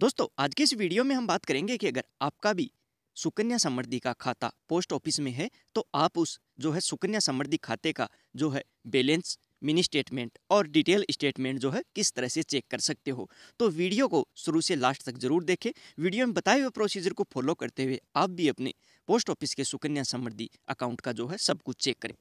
दोस्तों आज के इस वीडियो में हम बात करेंगे कि अगर आपका भी सुकन्या समृद्धि का खाता पोस्ट ऑफिस में है तो आप उस जो है सुकन्या समृद्धि खाते का जो है बैलेंस मिनी स्टेटमेंट और डिटेल स्टेटमेंट जो है किस तरह से चेक कर सकते हो तो वीडियो को शुरू से लास्ट तक जरूर देखें वीडियो में बताए हुए प्रोसीजर को फॉलो करते हुए आप भी अपने पोस्ट ऑफिस के सुकन्या समृद्धि अकाउंट का जो है सब कुछ चेक करें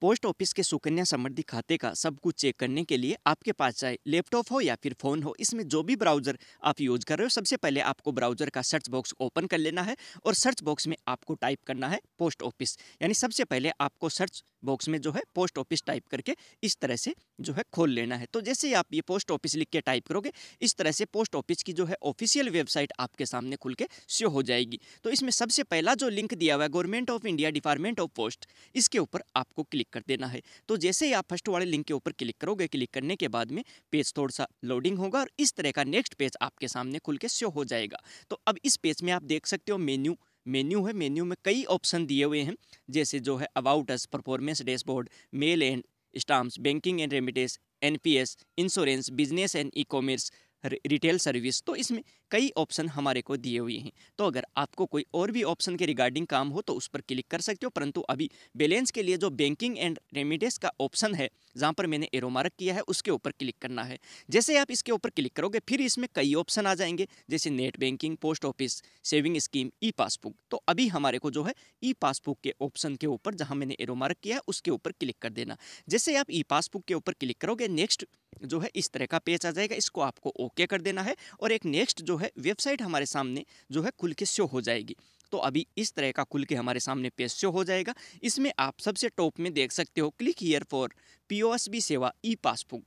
पोस्ट ऑफिस के सुकन्या समृद्धि खाते का सब कुछ चेक करने के लिए आपके पास चाहे लैपटॉप हो या फिर फोन हो इसमें जो भी ब्राउजर आप यूज कर रहे हो सबसे पहले आपको ब्राउजर का सर्च बॉक्स ओपन कर लेना है और सर्च बॉक्स में आपको टाइप करना है पोस्ट ऑफिस यानी सबसे पहले आपको सर्च बॉक्स में जो है पोस्ट ऑफिस टाइप करके इस तरह से जो है खोल लेना है तो जैसे ही आप ये पोस्ट ऑफिस लिख के टाइप करोगे इस तरह से पोस्ट ऑफिस की जो है ऑफिशियल वेबसाइट आपके सामने खुल के शो हो जाएगी तो इसमें सबसे पहला जो लिंक दिया हुआ है government of India department of post इसके ऊपर आपको क्लिक कर देना है तो जैसे ही आप फर्स्ट वाले लिंक के ऊपर क्लिक करोगे क्लिक करने के बाद में पेज थोड़ा सा लोडिंग होगा और इस तरह का नेक्स्ट पेज आपके सामने खुल के शो हो जाएगा तो अब इस पेज में आप देख सकते हो मेन्यू मेन्यू है मेन्यू में कई ऑप्शन दिए हुए हैं जैसे जो है about us performance dashboard mail and stamp banking and P NPS insurance business and e commerce retail service तो इसमें कई ऑप्शन हमारे को दिए हुए हैं तो अगर आपको कोई और भी ऑप्शन के रिगार्डिंग काम हो तो उस पर क्लिक कर सकते हो परंतु अभी बैलेंस के लिए जो बैंकिंग एंड रेमिडेस का ऑप्शन है जहाँ पर मैंने एरोमार्क किया है उसके ऊपर क्लिक करना है जैसे आप इसके ऊपर क्लिक करोगे फिर इसमें कई ऑप्शन आ जाएंगे जैसे net banking post office saving scheme e passbook तो अभी हमारे को जो है ई पासबुक के ऑप्शन के ऊपर जहाँ मैंने एरोमार्क किया है उसके ऊपर क्लिक कर देना जैसे आप ई पासबुक के ऊपर क्लिक करोगे नेक्स्ट जो है इस तरह का पेज आ जाएगा इसको आपको ओके कर देना है और एक नेक्स्ट जो है वेबसाइट हमारे सामने जो है खुल के शो हो जाएगी तो अभी इस तरह का खुल के हमारे सामने पेज शो हो जाएगा इसमें आप सबसे टॉप में देख सकते हो क्लिक हीयर फॉर पी सेवा ई पासबुक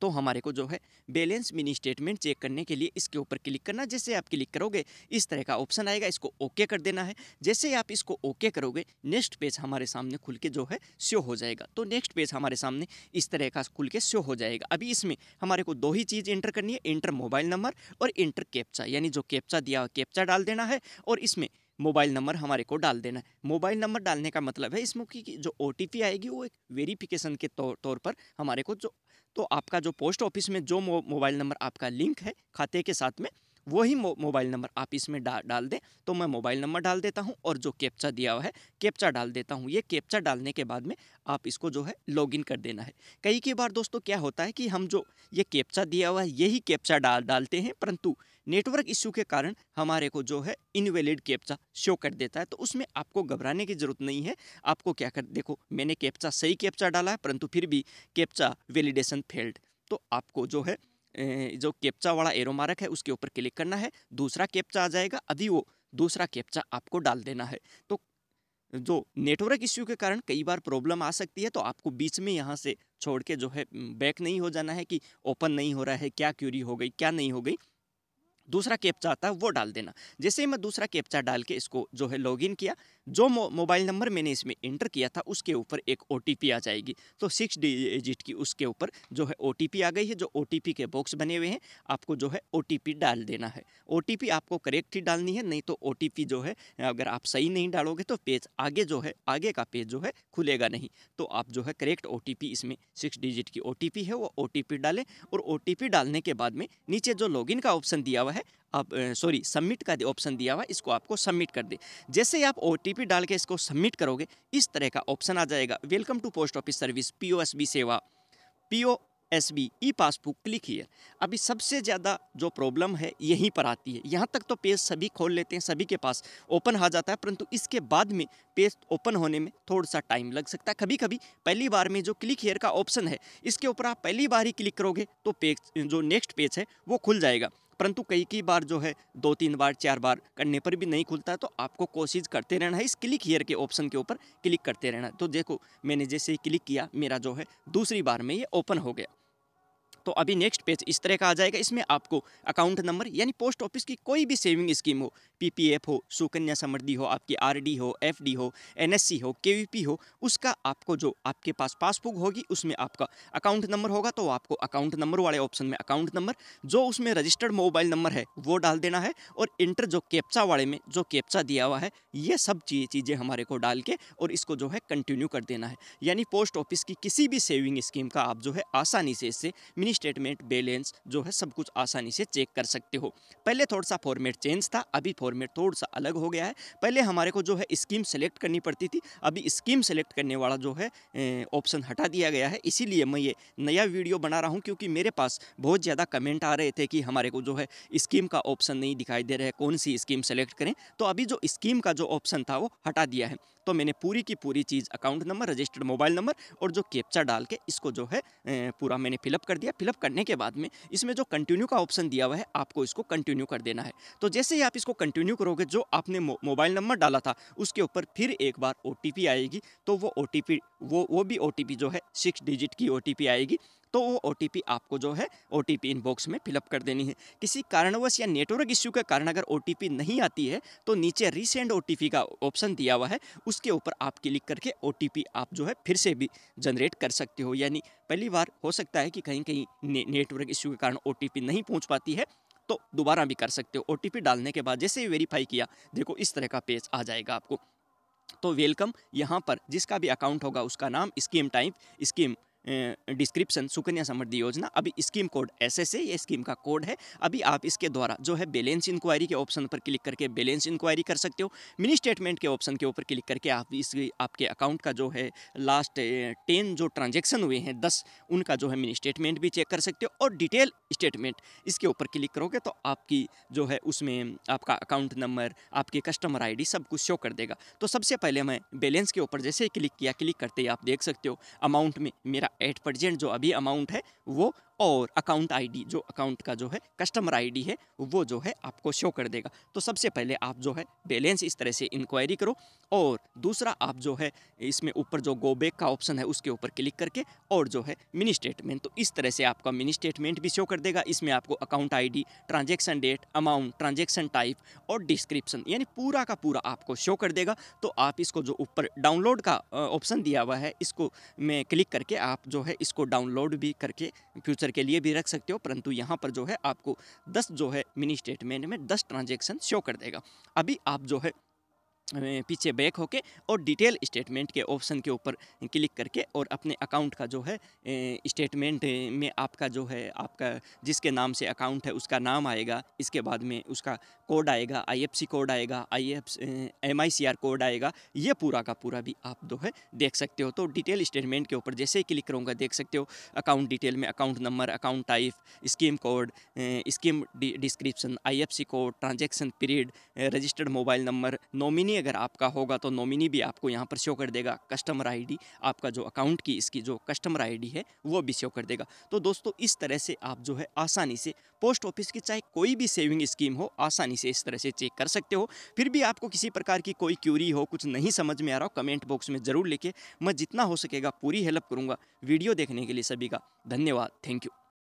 तो हमारे को जो है बैलेंस मिनी स्टेटमेंट चेक करने के लिए इसके ऊपर क्लिक करना जैसे आप क्लिक करोगे इस तरह का ऑप्शन आएगा इसको ओके कर देना है जैसे आप इसको ओके करोगे नेक्स्ट पेज हमारे सामने खुल के जो है शो हो जाएगा तो नेक्स्ट पेज हमारे सामने इस तरह का खुल के शो हो जाएगा अभी इसमें हमारे को दो ही चीज़ एंटर करनी है इंटर मोबाइल नंबर और इंटर कैप्चा यानी जो कैप्चा दिया हुआ कैप्चा डाल देना है और इसमें मोबाइल नंबर हमारे को डाल देना है मोबाइल नंबर डालने का मतलब है इसमें कि जो ओ आएगी वो एक वेरीफिकेशन के तौर तौर पर हमारे को जो तो आपका जो पोस्ट ऑफिस में जो मोबाइल नंबर आपका लिंक है खाते के साथ में वही मो, मोबाइल नंबर आप इसमें डा, डाल दें तो मैं मोबाइल नंबर डाल देता हूं और जो कैप्चा दिया हुआ है कैप्चा डाल देता हूं ये कैप्चा डालने के बाद में आप इसको जो है लॉगिन कर देना है कई कई बार दोस्तों क्या होता है कि हम जो ये कैप्चा दिया हुआ है यही कैप्चा डाल डालते हैं परंतु नेटवर्क इशू के कारण हमारे को जो है इनवेलिड कैप्चा शो कर देता है तो उसमें आपको घबराने की ज़रूरत नहीं है आपको क्या कर देखो मैंने कैप्चा सही कैप्चा डाला है परंतु फिर भी कैप्चा वैलिडेशन फेल्ड तो आपको जो है जो कैप्चा वाला एरो है उसके ऊपर क्लिक करना है दूसरा कैप्चा आ जाएगा अभी वो दूसरा कैप्चा आपको डाल देना है तो जो नेटवर्क इश्यू के कारण कई बार प्रॉब्लम आ सकती है तो आपको बीच में यहाँ से छोड़ के जो है बैक नहीं हो जाना है कि ओपन नहीं हो रहा है क्या क्यूरी हो गई क्या नहीं हो गई दूसरा कैप्चा आता है वो डाल देना जैसे ही मैं दूसरा कैप्चा डाल के इसको जो है लॉगिन किया जो मोबाइल नंबर मैंने इसमें इंटर किया था उसके ऊपर एक ओ आ जाएगी तो सिक्स डिजिट की उसके ऊपर जो है ओ आ गई है जो ओ के बॉक्स बने हुए हैं आपको जो है ओ डाल देना है ओ आपको करेक्ट ही डालनी है नहीं तो ओ जो है अगर आप सही नहीं डालोगे तो पेज आगे जो है आगे का पेज जो है खुलेगा नहीं तो आप जो है करेक्ट ओ इसमें सिक्स डिजिट की ओ है वो ओ डालें और ओ डालने के बाद में नीचे जो लॉग का ऑप्शन दिया हुआ है आप सॉरी सबमिट का ऑप्शन दिया हुआ इसको आपको सबमिट कर दे जैसे आप ओ डाल के इसको सबमिट करोगे इस तरह का ऑप्शन आ जाएगा welcome to post office service P सेवा P S B e passbook click here अभी सबसे ज़्यादा जो प्रॉब्लम है यहीं पर आती है यहाँ तक तो पेज सभी खोल लेते हैं सभी के पास ओपन आ जाता है परंतु इसके बाद में पेज ओपन होने में थोड़ा सा टाइम लग सकता है कभी कभी पहली बार में जो क्लिक हीयर का ऑप्शन है इसके ऊपर आप पहली बार ही क्लिक करोगे तो पेज जो नेक्स्ट पेज है वो खुल जाएगा परंतु कई कई बार जो है दो तीन बार चार बार करने पर भी नहीं खुलता है तो आपको कोशिश करते रहना है इस क्लिक हेयर के ऑप्शन के ऊपर क्लिक करते रहना है तो देखो मैंने जैसे ही क्लिक किया मेरा जो है दूसरी बार में ये ओपन हो गया तो अभी नेक्स्ट पेज इस तरह का आ जाएगा इसमें आपको अकाउंट नंबर यानी पोस्ट ऑफिस की कोई भी सेविंग स्कीम हो पीपीएफ हो सुकन्या समृद्धि हो आपकी आरडी हो एफडी हो एनएससी हो केवीपी हो उसका आपको जो आपके पास पासबुक होगी उसमें आपका अकाउंट नंबर होगा तो आपको अकाउंट नंबर वाले ऑप्शन में अकाउंट नंबर जो उसमें रजिस्टर्ड मोबाइल नंबर है वो डाल देना है और इंटर जो कैप्चा वाले में जो कैप्चा दिया हुआ है ये सब चीज़ें हमारे को डाल के और इसको जो है कंटिन्यू कर देना है यानी पोस्ट ऑफिस की किसी भी सेविंग स्कीम का आप जो है आसानी से इससे मिनी स्टेटमेंट बैलेंस जो है सब कुछ आसानी से चेक कर सकते हो पहले थोड़ा सा फॉर्मेट चेंज था अभी फॉर्मेट और में थोड़ा सा अलग हो गया है पहले हमारे को जो है स्कीम सेलेक्ट करनी पड़ती थी अभी स्कीम सेलेक्ट करने वाला जो है ऑप्शन हटा दिया गया है इसीलिए मैं ये नया वीडियो बना रहा हूँ क्योंकि मेरे पास बहुत ज़्यादा कमेंट आ रहे थे कि हमारे को जो है स्कीम का ऑप्शन नहीं दिखाई दे रहा है कौन सी स्कीम सेलेक्ट करें तो अभी जो स्कीम का जो ऑप्शन था वो हटा दिया है तो मैंने पूरी की पूरी चीज़ account number registered mobile number और जो कैप्चा डाल के इसको जो है पूरा मैंने फिलअप कर दिया फिलअप करने के बाद में इसमें जो कंटिन्यू का ऑप्शन दिया हुआ है आपको इसको कंटिन्यू कर देना है तो जैसे ही आप इसको कंटिन्यू करोगे जो आपने मोबाइल नंबर डाला था उसके ऊपर फिर एक बार ओ आएगी तो वो ओ वो वो भी ओ जो है सिक्स डिजिट की ओ आएगी तो वो ओ आपको जो है ओ टी पी इनबॉक्स में फिलअप कर देनी है किसी कारणवश या नेटवर्क इश्यू के कारण अगर ओ नहीं आती है तो नीचे रीसेंड ओ का ऑप्शन दिया हुआ है उसके ऊपर आप क्लिक करके ओ आप जो है फिर से भी जनरेट कर सकते हो यानी पहली बार हो सकता है कि कहीं कहीं ने, नेटवर्क इश्यू के कारण ओ नहीं पहुँच पाती है तो दोबारा भी कर सकते हो ओ डालने के बाद जैसे ही वेरीफाई किया देखो इस तरह का पेज आ जाएगा आपको तो वेलकम यहाँ पर जिसका भी अकाउंट होगा उसका नाम scheme type scheme description Sukanya Samriddhi Yojana अभी स्कीम कोड एस एस ये स्कीम का कोड है अभी आप इसके द्वारा जो है बैलेंस इंक्वायरी के ऑप्शन पर क्लिक करके बैलेंस इंक्वायरी कर सकते हो मिनी स्टेटमेंट के ऑप्शन के ऊपर क्लिक करके आप इस आपके अकाउंट का जो है लास्ट टेन जो ट्रांजेक्शन हुए हैं दस उनका जो है मिनी स्टेटमेंट भी चेक कर सकते हो और डिटेल स्टेटमेंट इसके ऊपर क्लिक करोगे तो आपकी जो है उसमें आपका अकाउंट नंबर आपके कस्टमर आई सब कुछ शो कर देगा तो सबसे पहले मैं बैलेंस के ऊपर जैसे ही क्लिक किया क्लिक करते ही आप देख सकते हो अमाउंट में मेरा एट परसेंट जो अभी अमाउंट है वो और अकाउंट आईडी जो अकाउंट का जो है कस्टमर आईडी है वो जो है आपको शो कर देगा तो सबसे पहले आप जो है बैलेंस इस तरह से इंक्वायरी करो और दूसरा आप जो है इसमें ऊपर जो गो बैक का ऑप्शन है उसके ऊपर क्लिक करके और जो है मिनी स्टेटमेंट तो इस तरह से आपका मिनी स्टेटमेंट भी शो कर देगा इसमें आपको account D transaction date amount transaction type और डिस्क्रिप्शन यानी पूरा का पूरा आपको शो कर देगा तो आप इसको जो ऊपर डाउनलोड का ऑप्शन दिया हुआ है इसको में क्लिक करके आप जो है इसको डाउनलोड भी करके फ्यूचर फ्यूचर के लिए भी रख सकते हो परंतु यहाँ पर जो है आपको दस जो है मिनी स्टेटमेंट में दस ट्रांजेक्शन शो कर देगा अभी आप जो है पीछे बैक होके और डिटेल स्टेटमेंट के ऑप्शन के ऊपर क्लिक करके और अपने अकाउंट का जो है स्टेटमेंट में आपका जो है आपका जिसके नाम से अकाउंट है उसका नाम आएगा इसके बाद में उसका कोड आएगा आईएफसी कोड आएगा आई एफ कोड आएगा ये पूरा का पूरा भी आप जो है देख सकते हो तो डिटेल स्टेटमेंट के ऊपर जैसे ही क्लिक करूँगा देख सकते हो अकाउंट डिटेल में account number account type scheme code scheme description I code transaction period registered mobile number nominee nominee अगर आपका होगा तो नॉमिनी भी आपको यहाँ पर शो कर देगा कस्टमर आईडी आपका जो अकाउंट की इसकी जो कस्टमर आईडी है वो भी शो कर देगा तो दोस्तों इस तरह से आप जो है आसानी से पोस्ट ऑफिस की चाहे कोई भी सेविंग स्कीम हो आसानी से इस तरह से चेक कर सकते हो फिर भी आपको किसी प्रकार की कोई क्यूरी हो कुछ नहीं समझ में आ रहा हो कमेंट बॉक्स में ज़रूर लिखे मैं जितना हो सकेगा पूरी हेल्प करूँगा वीडियो देखने के लिए सभी का धन्यवाद थैंक यू